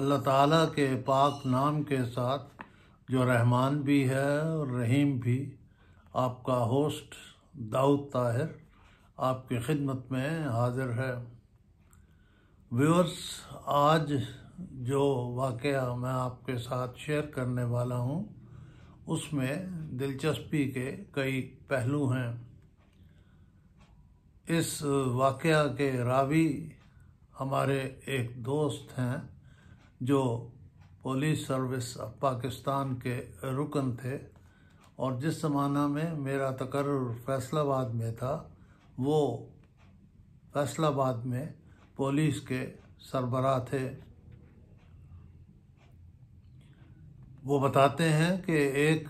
अल्लाह ताला के पाक नाम के साथ जो रहमान भी है और रहीम भी आपका होस्ट दाऊद ताहिर आपकी खिदमत में हाजिर है व्यूअर्स आज जो वाक़ मैं आपके साथ शेयर करने वाला हूँ उसमें दिलचस्पी के कई पहलू हैं इस वाक़ के रावी हमारे एक दोस्त हैं जो पुलिस सर्विस ऑफ पाकिस्तान के रुकन थे और जिस जमाना में मेरा तकर्र फैसलाबाद में था वो फैसलाबाद में पुलिस के सरबराह थे वो बताते हैं कि एक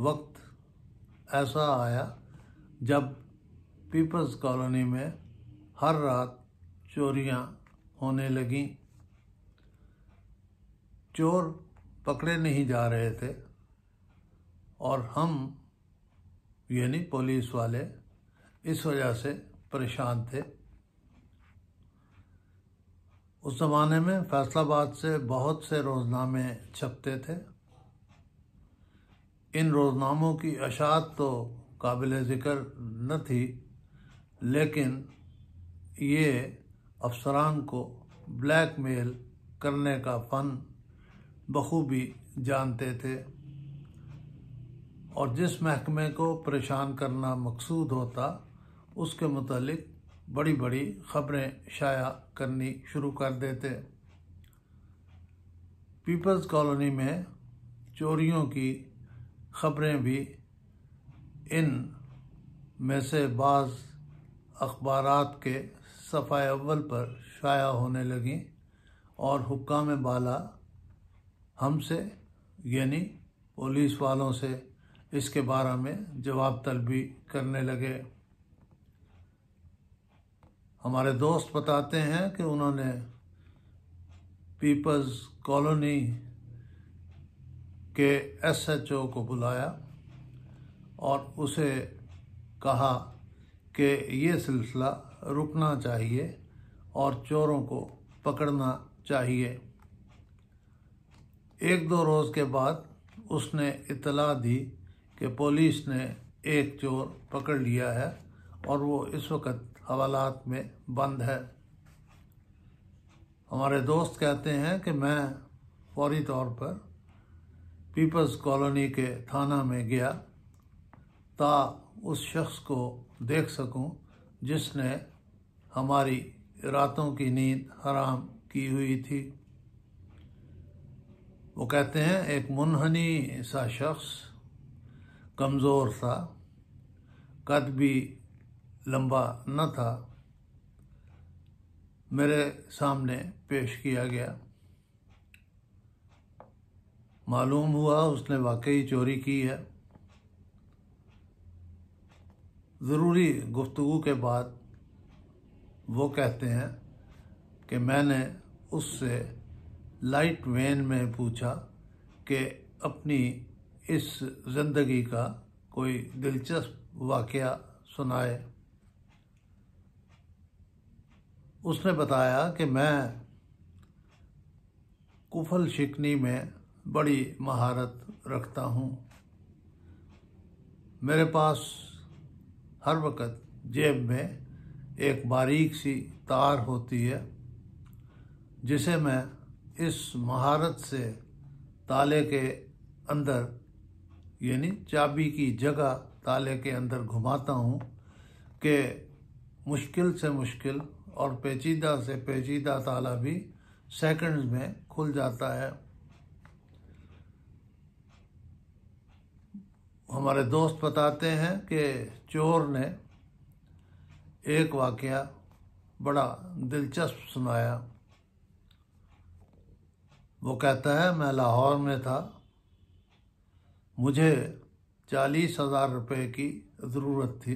वक्त ऐसा आया जब पीपल्स कॉलोनी में हर रात चोरियां होने लगीं चोर पकड़े नहीं जा रहे थे और हम यानी पुलिस वाले इस वजह से परेशान थे उस ज़माने में फैसलाबाद से बहुत से रोजनामे छपते थे इन रोजनामों की अशात तो काबिल ज़िक्र न थी लेकिन ये अफसरान को ब्लैक मेल करने का फ़न बखूबी जानते थे और जिस महकमे को परेशान करना मकसूद होता उसके मतलब बड़ी बड़ी खबरें शाया करनी शुरू कर देते पीपल्स कॉलोनी में चोरियों की खबरें भी इन में से बाज़ अखबार के सफ़ा अव्वल पर शाया होने लगीं और हुक्काम बाला हमसे यानी पुलिस वालों से इसके बारे में जवाब तलबी करने लगे हमारे दोस्त बताते हैं कि उन्होंने पीपल्स कॉलोनी के एसएचओ को बुलाया और उसे कहा कि ये सिलसिला रुकना चाहिए और चोरों को पकड़ना चाहिए एक दो रोज़ के बाद उसने इतला दी कि पुलिस ने एक चोर पकड़ लिया है और वो इस वक्त हवालात में बंद है हमारे दोस्त कहते हैं कि मैं फौरी तौर पर पीपल्स कॉलोनी के थाना में गया ता उस शख्स को देख सकूं जिसने हमारी रातों की नींद हराम की हुई थी वो कहते हैं एक मुनहनी सा शख्स कमज़ोर था कद भी लंबा न था मेरे सामने पेश किया गया मालूम हुआ उसने वाकई चोरी की है ज़रूरी गुफ्तु के बाद वो कहते हैं कि मैंने उससे लाइट वैन में पूछा कि अपनी इस ज़िंदगी का कोई दिलचस्प वाक़ सुनाए उसने बताया कि मैं कुफल शिकनी में बड़ी महारत रखता हूँ मेरे पास हर वक्त जेब में एक बारीक सी तार होती है जिसे मैं इस महारत से ताले के अंदर यानी चाबी की जगह ताले के अंदर घुमाता हूँ कि मुश्किल से मुश्किल और पेचीदा से पेचीदा ताला भी सेकंड्स में खुल जाता है हमारे दोस्त बताते हैं कि चोर ने एक वाक़ बड़ा दिलचस्प सुनाया वो कहता है मैं लाहौर में था मुझे चालीस हज़ार रुपये की ज़रूरत थी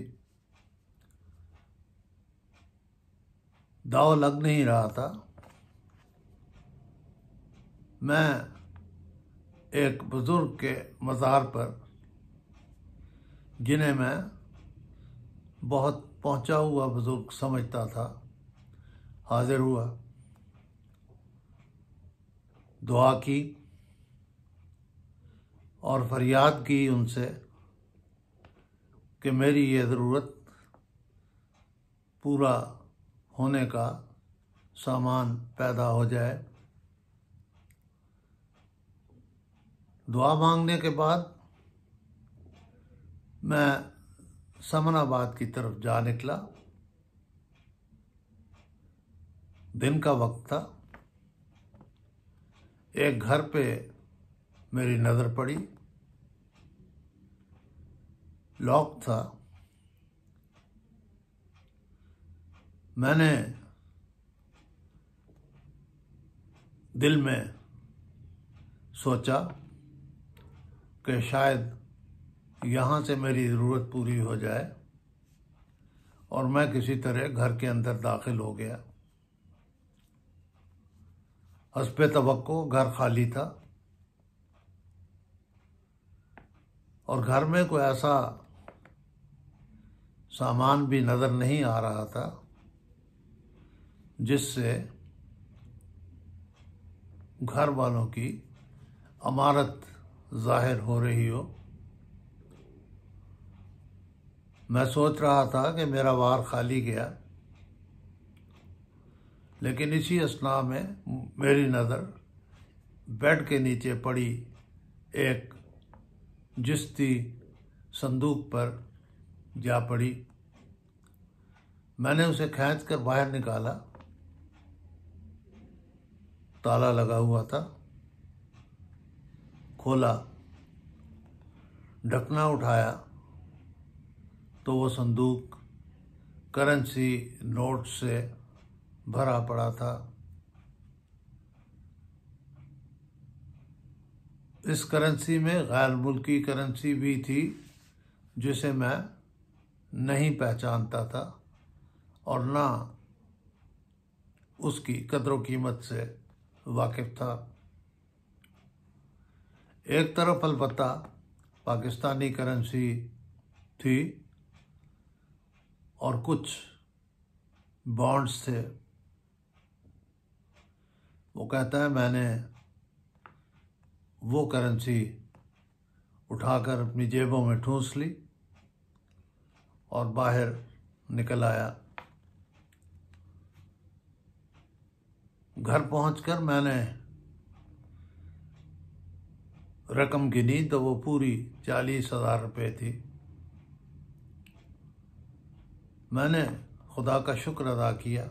दाव लग नहीं रहा था मैं एक बुज़ुर्ग के मज़ार पर जिन्हें मैं बहुत पहुंचा हुआ बुज़ुर्ग समझता था हाज़िर हुआ दुआ की और फरियाद की उनसे कि मेरी ये ज़रूरत पूरा होने का सामान पैदा हो जाए दुआ मांगने के बाद मैं समनाबाद की तरफ जा निकला दिन का वक्त था एक घर पे मेरी नज़र पड़ी लॉक था मैंने दिल में सोचा कि शायद यहाँ से मेरी ज़रूरत पूरी हो जाए और मैं किसी तरह घर के अंदर दाखिल हो गया हसब तो घर खाली था और घर में कोई ऐसा सामान भी नज़र नहीं आ रहा था जिससे घर वालों की अमारत जाहिर हो रही हो मैं सोच रहा था कि मेरा वार खाली गया लेकिन इसी असना में मेरी नज़र बेड के नीचे पड़ी एक जिस्ती संदूक पर जा पड़ी मैंने उसे खींच कर बाहर निकाला ताला लगा हुआ था खोला ढकना उठाया तो वो संदूक करेंसी नोट से भरा पड़ा था इस करेंसी में गैर मुल्की करेंसी भी थी जिसे मैं नहीं पहचानता था और ना उसकी कदर कीमत से वाकिफ था एक तरफ अलबत्ता पाकिस्तानी करेंसी थी और कुछ बॉन्ड्स थे वो कहता है मैंने वो करेंसी उठाकर अपनी जेबों में ठूंस ली और बाहर निकल आया घर पहुंचकर मैंने रकम गिनी तो वो पूरी चालीस हजार रुपये थी मैंने खुदा का शुक्र अदा किया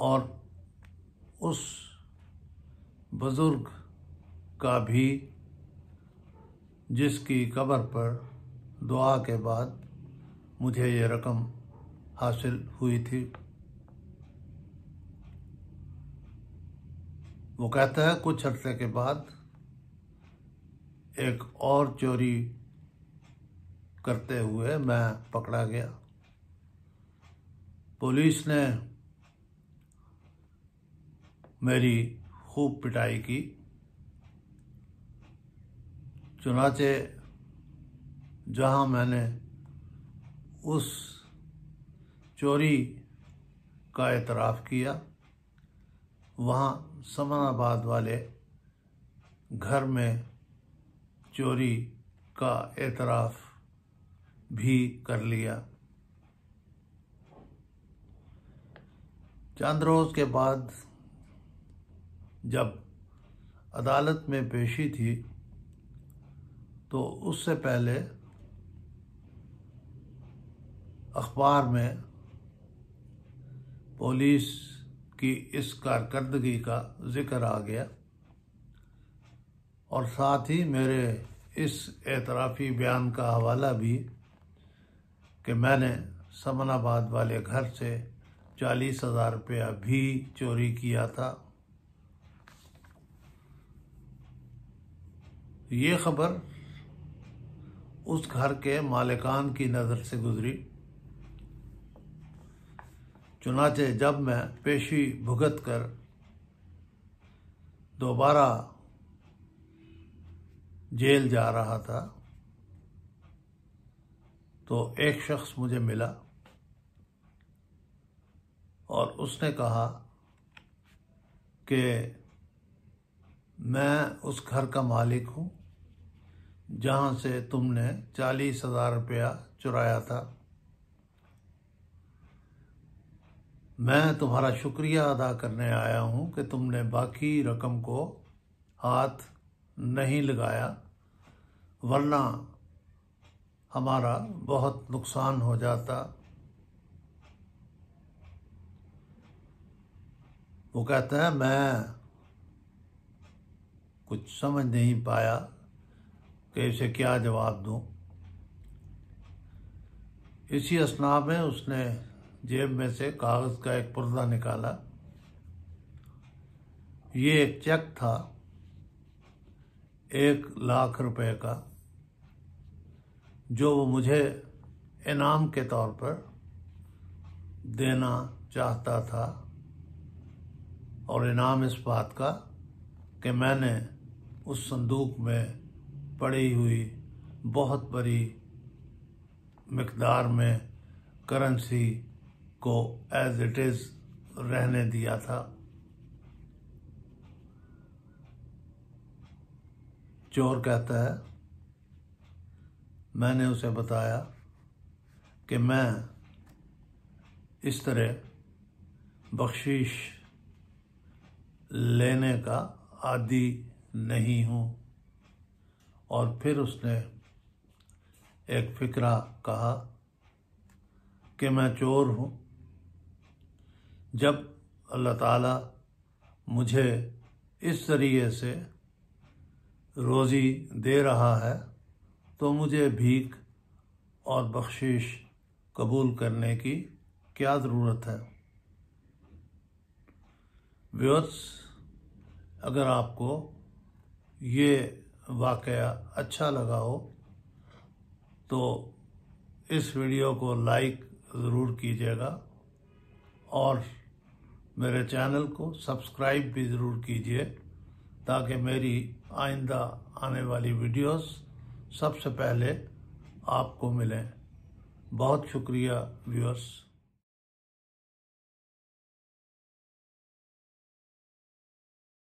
और उस बुज़ुर्ग का भी जिसकी कब्र पर दुआ के बाद मुझे ये रकम हासिल हुई थी वो कहता है कुछ हफ्ते के बाद एक और चोरी करते हुए मैं पकड़ा गया पुलिस ने मेरी खूब पिटाई की चुनाचे जहाँ मैंने उस चोरी का एतराफ़ किया वहाँ समनाबाद वाले घर में चोरी का एतराफ़ भी कर लिया चांद रोज के बाद जब अदालत में पेशी थी तो उससे पहले अखबार में पुलिस की इस कारकर्दगी का जिक्र आ गया और साथ ही मेरे इस एतराफ़ी बयान का हवाला भी कि मैंने समनाबाद वाले घर से चालीस हज़ार रुपया भी चोरी किया था ये खबर उस घर के मालिकान की नज़र से गुजरी चुनाचे जब मैं पेशी भुगत कर दोबारा जेल जा रहा था तो एक शख्स मुझे मिला और उसने कहा कि मैं उस घर का मालिक हूँ जहाँ से तुमने चालीस हजार रुपया चुराया था मैं तुम्हारा शुक्रिया अदा करने आया हूँ कि तुमने बाकी रकम को हाथ नहीं लगाया वरना हमारा बहुत नुकसान हो जाता वो कहता है मैं कुछ समझ नहीं पाया कि इसे क्या जवाब दूं? इसी असना में उसने जेब में से कागज़ का एक पुर्दा निकाला ये एक चेक था एक लाख रुपए का जो वो मुझे इनाम के तौर पर देना चाहता था और इनाम इस बात का कि मैंने उस संदूक में पड़ी हुई बहुत बड़ी मकदार में करेंसी को एज इट इज़ रहने दिया था चोर कहता है मैंने उसे बताया कि मैं इस तरह बख्शीश लेने का आदि नहीं हूँ और फिर उसने एक फिक्रा कहा कि मैं चोर हूँ जब अल्लाह ताला मुझे इस तरीके से रोज़ी दे रहा है तो मुझे भीख और बख्शिश कबूल करने की क्या ज़रूरत है व्यर्स अगर आपको ये वाक़ अच्छा लगा हो तो इस वीडियो को लाइक ज़रूर कीजिएगा और मेरे चैनल को सब्सक्राइब भी ज़रूर कीजिए ताकि मेरी आइंदा आने वाली वीडियोस सबसे पहले आपको मिलें बहुत शुक्रिया व्यूअर्स